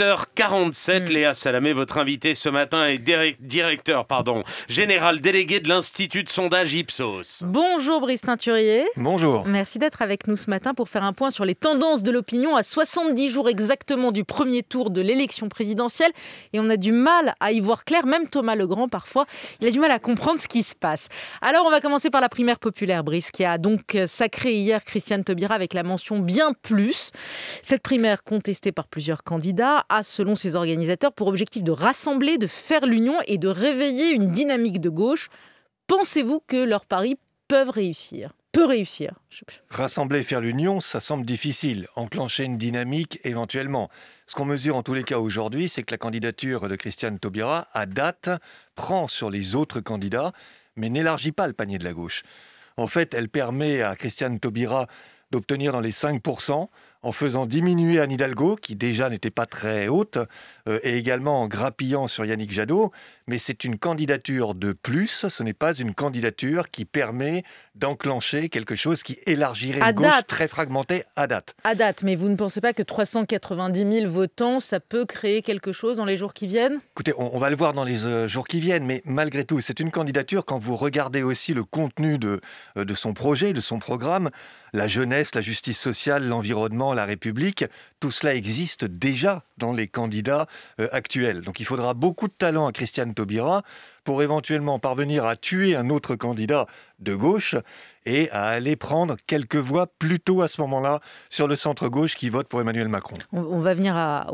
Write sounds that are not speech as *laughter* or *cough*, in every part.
7h47, hmm. Léa Salamé, votre invité ce matin est directeur pardon, général délégué de l'Institut de sondage Ipsos. Bonjour Brice Teinturier. Bonjour. Merci d'être avec nous ce matin pour faire un point sur les tendances de l'opinion à 70 jours exactement du premier tour de l'élection présidentielle. Et on a du mal à y voir clair, même Thomas Legrand parfois, il a du mal à comprendre ce qui se passe. Alors on va commencer par la primaire populaire, Brice, qui a donc sacré hier Christiane Taubira avec la mention bien plus. Cette primaire contestée par plusieurs candidats a, selon ses organisateurs, pour objectif de rassembler, de faire l'union et de réveiller une dynamique de gauche. Pensez-vous que leurs paris peuvent réussir Peut réussir Rassembler faire l'union, ça semble difficile. Enclencher une dynamique, éventuellement. Ce qu'on mesure en tous les cas aujourd'hui, c'est que la candidature de Christiane Taubira, à date, prend sur les autres candidats, mais n'élargit pas le panier de la gauche. En fait, elle permet à Christiane Taubira d'obtenir dans les 5% en faisant diminuer Anne Hidalgo, qui déjà n'était pas très haute, euh, et également en grappillant sur Yannick Jadot. Mais c'est une candidature de plus, ce n'est pas une candidature qui permet d'enclencher quelque chose qui élargirait une gauche très fragmentée à date. À date, mais vous ne pensez pas que 390 000 votants, ça peut créer quelque chose dans les jours qui viennent Écoutez, on, va le voir dans les euh, jours qui viennent, mais malgré tout, c'est une candidature, quand vous regardez aussi le contenu de, euh, de son projet, de son programme, la jeunesse, la justice sociale, l'environnement, la République, tout cela existe déjà dans les candidats euh, actuels. Donc il faudra beaucoup de talent à Christiane Taubira pour éventuellement parvenir à tuer un autre candidat de gauche et à aller prendre quelques voix plutôt à ce moment-là sur le centre-gauche qui vote pour Emmanuel Macron. On, va venir à,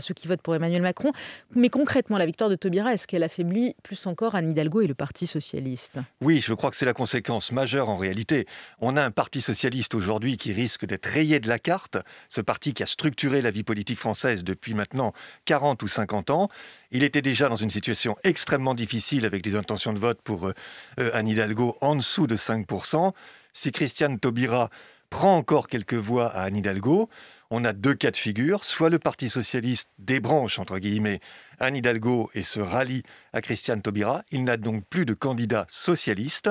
ceux qui votent pour Emmanuel Macron. Mais concrètement, la victoire de Taubira, est-ce qu'elle affaiblit plus encore Anne Hidalgo et le Parti socialiste Oui, je crois que c'est la conséquence majeure en réalité. On a un Parti socialiste aujourd'hui qui risque d'être rayé de la carte, ce parti qui a structuré la vie politique française depuis maintenant 40 ou 50 ans il était déjà dans une situation extrêmement difficile avec des intentions de vote pour euh, euh, Anne Hidalgo en dessous de 5%. Si Christiane Taubira prend encore quelques voix à Anne Hidalgo, on a deux cas de figure. Soit le Parti socialiste débranche, entre guillemets, Anne Hidalgo et se rallie à Christiane Taubira. Il n'a donc plus de candidat socialiste.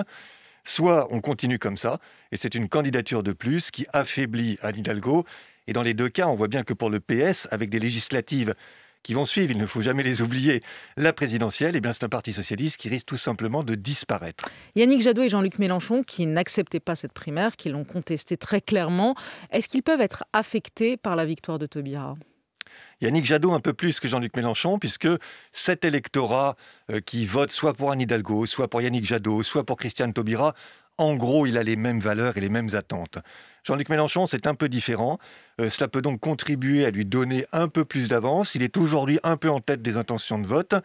Soit on continue comme ça, et c'est une candidature de plus qui affaiblit Anne Hidalgo. Et dans les deux cas, on voit bien que pour le PS, avec des législatives qui vont suivre, il ne faut jamais les oublier, la présidentielle, eh bien c'est un parti socialiste qui risque tout simplement de disparaître. Yannick Jadot et Jean-Luc Mélenchon, qui n'acceptaient pas cette primaire, qui l'ont contestée très clairement, est-ce qu'ils peuvent être affectés par la victoire de Taubira Yannick Jadot un peu plus que Jean-Luc Mélenchon, puisque cet électorat euh, qui vote soit pour Anne Hidalgo, soit pour Yannick Jadot, soit pour Christiane Taubira, en gros, il a les mêmes valeurs et les mêmes attentes. Jean-Luc Mélenchon, c'est un peu différent. Euh, cela peut donc contribuer à lui donner un peu plus d'avance. Il est aujourd'hui un peu en tête des intentions de vote.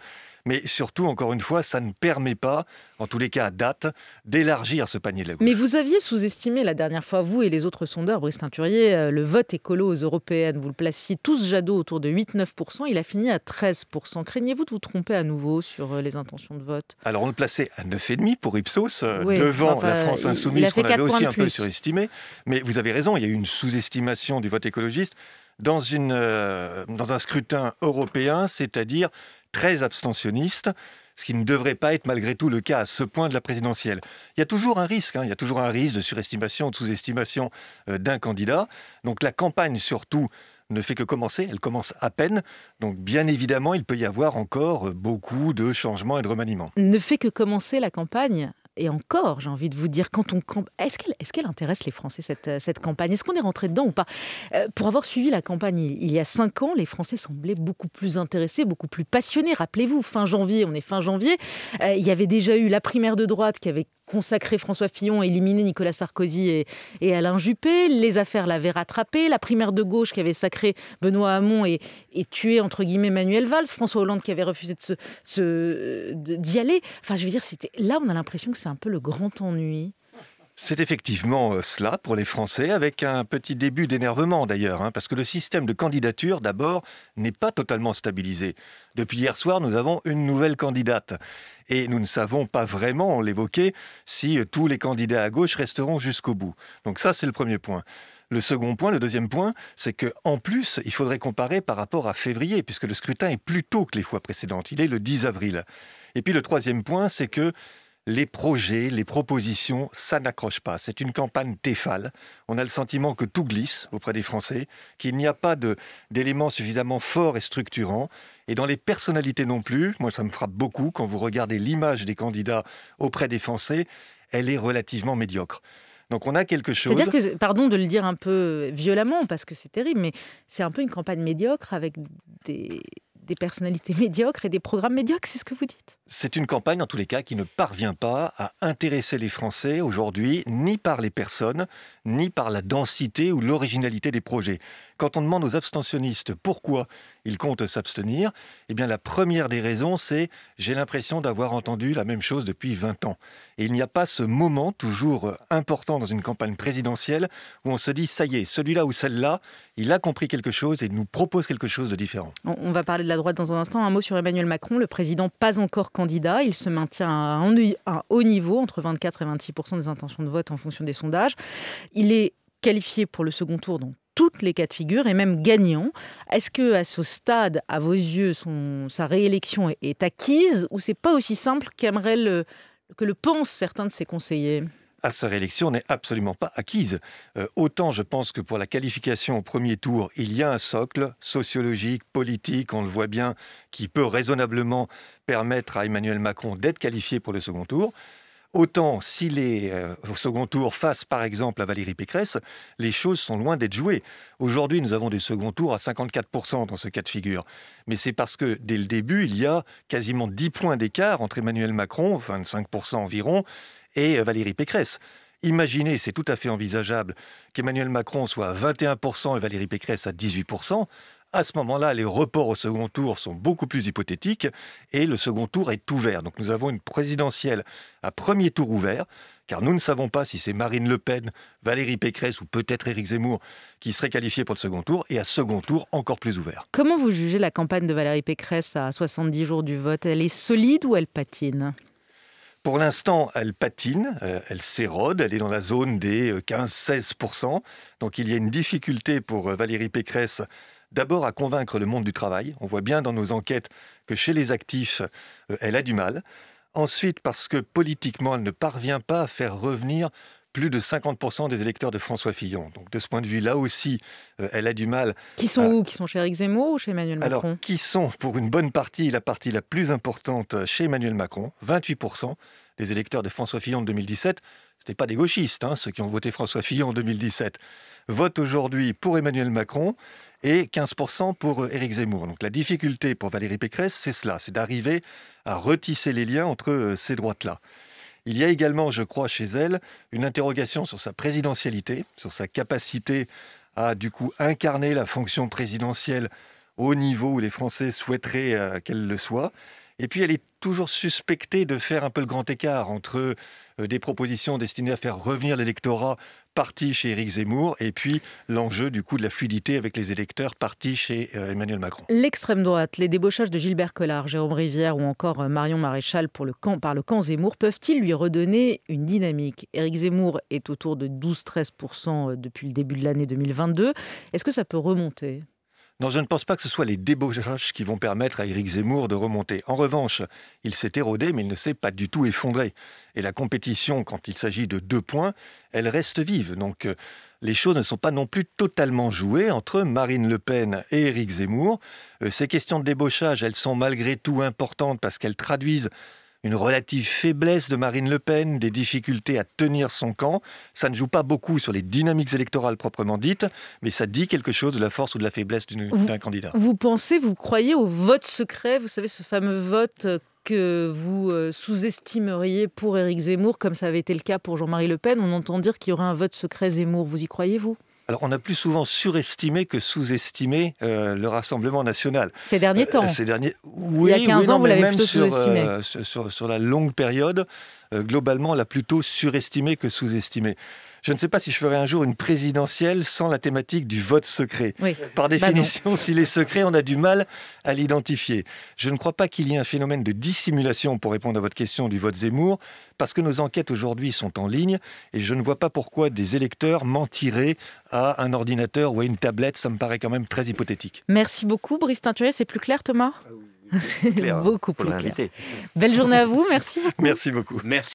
Mais surtout, encore une fois, ça ne permet pas, en tous les cas à date, d'élargir ce panier de la gauche. Mais vous aviez sous-estimé la dernière fois, vous et les autres sondeurs, Brice Teinturier, euh, le vote écolo aux européennes. Vous le placiez tous Jadot autour de 8-9%. Il a fini à 13%. Craignez-vous de vous tromper à nouveau sur euh, les intentions de vote Alors, on le plaçait à 9,5% pour Ipsos, devant la France Insoumise, qu'on avait aussi un peu surestimé. Mais vous avez raison, il y a eu une sous-estimation du vote écologiste dans, une, euh, dans un scrutin européen, c'est-à-dire très abstentionniste, ce qui ne devrait pas être malgré tout le cas à ce point de la présidentielle. Il y a toujours un risque, hein, il y a toujours un risque de surestimation, ou de sous-estimation euh, d'un candidat. Donc la campagne surtout ne fait que commencer, elle commence à peine. Donc bien évidemment, il peut y avoir encore euh, beaucoup de changements et de remaniements. Ne fait que commencer la campagne et encore, j'ai envie de vous dire, quand on est-ce qu'elle est intéresse les Français, cette, euh, campagne Est-ce qu'on est rentré dedans ou pas euh, Pour avoir suivi la campagne il y a cinq ans, les Français semblaient beaucoup plus intéressés, beaucoup plus passionnés. Rappelez-vous, fin janvier, on est fin janvier, euh, il y avait déjà eu la primaire de droite qui avait consacré François Fillon, éliminé Nicolas Sarkozy et, Alain Juppé. Les affaires l'avaient rattrapé. La primaire de gauche qui avait sacré Benoît Hamon et, tué, entre guillemets, Manuel Valls. François Hollande qui avait refusé d'y de se, aller. Enfin, je veux dire, là, on a l'impression que c'est un peu le grand ennui. C'est effectivement euh, cela pour les Français, avec un petit début d'énervement d'ailleurs, hein, parce que le système de candidature, d'abord, n'est pas totalement stabilisé. Depuis hier soir, nous avons une nouvelle candidate. Et nous ne savons pas vraiment, on l'évoquait, si euh, tous les candidats à gauche resteront jusqu'au bout. Donc ça, c'est le premier point. Le second point, le deuxième point, c'est que en plus, il faudrait comparer par rapport à février, puisque le scrutin est plus tôt que les fois précédentes. Il est le 10 avril. Et puis le troisième point, c'est que les projets, les propositions, ça n'accroche pas. C'est une campagne TEFAL. On a le sentiment que tout glisse auprès des Français, qu'il n'y a pas d'éléments suffisamment forts et structurants. Et dans les personnalités non plus, moi ça me frappe beaucoup quand vous regardez l'image des candidats auprès des Français, elle est relativement médiocre. Donc on a quelque chose. C'est-à-dire que, pardon de le dire un peu violemment, parce que c'est terrible, mais c'est un peu une campagne médiocre avec des, des personnalités *laughs* médiocres et des programmes médiocres, c'est ce que vous dites C'est une campagne, en tous les cas, qui ne parvient pas à intéresser les Français aujourd'hui, ni par les personnes, ni par la densité ou l'originalité des projets. Quand on demande aux abstentionnistes pourquoi ils comptent s'abstenir, eh bien la première des raisons, c'est j'ai l'impression d'avoir entendu la même chose depuis 20 ans. Et il n'y a pas ce moment toujours important dans une campagne présidentielle où on se dit ça y est, celui-là ou celle-là, il a compris quelque chose et nous propose quelque chose de différent. On va parler de la droite dans un instant. Un mot sur Emmanuel Macron, le président pas encore candidat. Il se maintient à un haut niveau, entre 24 et 26 des intentions de vote en fonction des sondages. Il est qualifié pour le second tour dans toutes les cas de figure et même gagnant. Est-ce que à ce stade, à vos yeux, sa réélection est, acquise ou c'est pas aussi simple que le pensent certains de ses conseillers à sa réélection n'est absolument pas acquise. Euh, autant je pense que pour la qualification au premier tour, il y a un socle sociologique, politique, on le voit bien, qui peut raisonnablement permettre à Emmanuel Macron d'être qualifié pour le second tour. Autant si les euh, au second tour face par exemple à Valérie Pécresse, les choses sont loin d'être jouées. Aujourd'hui, nous avons des seconds tours à 54% dans ce cas de figure. Mais c'est parce que dès le début, il y a quasiment 10 points d'écart entre Emmanuel Macron, 25% environ, et euh, Valérie Pécresse. Imaginez, c'est tout à fait envisageable, qu'Emmanuel Macron soit à 21% et Valérie Pécresse à 18%. À ce moment-là, les reports au second tour sont beaucoup plus hypothétiques et le second tour est ouvert. Donc nous avons une présidentielle à premier tour ouvert, car nous ne savons pas si c'est Marine Le Pen, Valérie Pécresse ou peut-être Éric Zemmour qui serait qualifiés pour le second tour, et à second tour encore plus ouvert. Comment vous jugez la campagne de Valérie Pécresse à 70 jours du vote Elle est solide ou elle patine pour l'instant, elle patine, euh, elle s'érode, elle est dans la zone des 15-16%. Euh, Donc il y a une difficulté pour euh, Valérie Pécresse d'abord à convaincre le monde du travail. On voit bien dans nos enquêtes que chez les actifs, euh, elle a du mal. Ensuite, parce que politiquement, elle ne parvient pas à faire revenir plus de 50% des électeurs de François Fillon. Donc de ce point de vue, là aussi, euh, elle a du mal. Qui sont où Qui sont chez Eric Zemmour ou chez Emmanuel Macron Alors, qui sont pour une bonne partie, la partie la plus importante euh, chez Emmanuel Macron, 28% des électeurs de François Fillon de 2017. Ce n'était pas des gauchistes, hein, ceux qui ont voté François Fillon en 2017. Vote aujourd'hui pour Emmanuel Macron et 15% pour euh, Éric Zemmour. Donc la difficulté pour Valérie Pécresse, c'est cela, c'est d'arriver à retisser les liens entre euh, ces droites-là. Il y a également, je crois, chez elle, une interrogation sur sa présidentialité, sur sa capacité à, du coup, incarner la fonction présidentielle au niveau où les Français souhaiteraient euh, qu'elle le soit. Et puis elle est toujours suspectée de faire un peu le grand écart entre euh, des propositions destinées à faire revenir l'électorat parti chez Éric Zemmour et puis l'enjeu du coup de la fluidité avec les électeurs parti chez euh, Emmanuel Macron. L'extrême droite, les débauchages de Gilbert Collard, Jérôme Rivière ou encore euh, Marion Maréchal pour le camp, par le camp Zemmour peuvent-ils lui redonner une dynamique Éric Zemmour est autour de 12-13% depuis le début de l'année 2022. Est-ce que ça peut remonter non, je ne pense pas que ce soit les débauchages qui vont permettre à Éric Zemmour de remonter. En revanche, il s'est érodé, mais il ne s'est pas du tout effondré. Et la compétition, quand il s'agit de deux points, elle reste vive. Donc euh, les choses ne sont pas non plus totalement jouées entre Marine Le Pen et Éric Zemmour. Euh, ces questions de débauchage, elles sont malgré tout importantes parce qu'elles traduisent une relative faiblesse de Marine Le Pen, des difficultés à tenir son camp. Ça ne joue pas beaucoup sur les dynamiques électorales proprement dites, mais ça dit quelque chose de la force ou de la faiblesse d'un candidat. Vous pensez, vous croyez au vote secret, vous savez, ce fameux vote que vous euh, sous-estimeriez pour Éric Zemmour, comme ça avait été le cas pour Jean-Marie Le Pen. On entend dire qu'il y aurait un vote secret Zemmour. Vous y croyez, vous alors, on a plus souvent surestimé que sous-estimé euh, le Rassemblement national. Ces derniers euh, temps Ces derniers... Oui, Il y a 15 ans, vous l'avez plutôt sous-estimé. Euh, sur, sur, la longue période, globalement, on l'a plutôt surestimé que sous-estimé je ne sais pas si je ferai un jour une présidentielle sans la thématique du vote secret. Par bah définition, *laughs* s'il est secret, on a du mal à l'identifier. Je ne crois pas qu'il y ait un phénomène de dissimulation, pour répondre à votre question, du vote Zemmour, parce que nos enquêtes aujourd'hui sont en ligne et je ne vois pas pourquoi des électeurs mentiraient à un ordinateur ou à une tablette. Ça me paraît quand même très hypothétique. Merci beaucoup, Brice Tinturier. C'est plus clair, Thomas ah *laughs* C'est beaucoup plus clair. Belle journée à vous. Merci beaucoup. Merci beaucoup. Merci.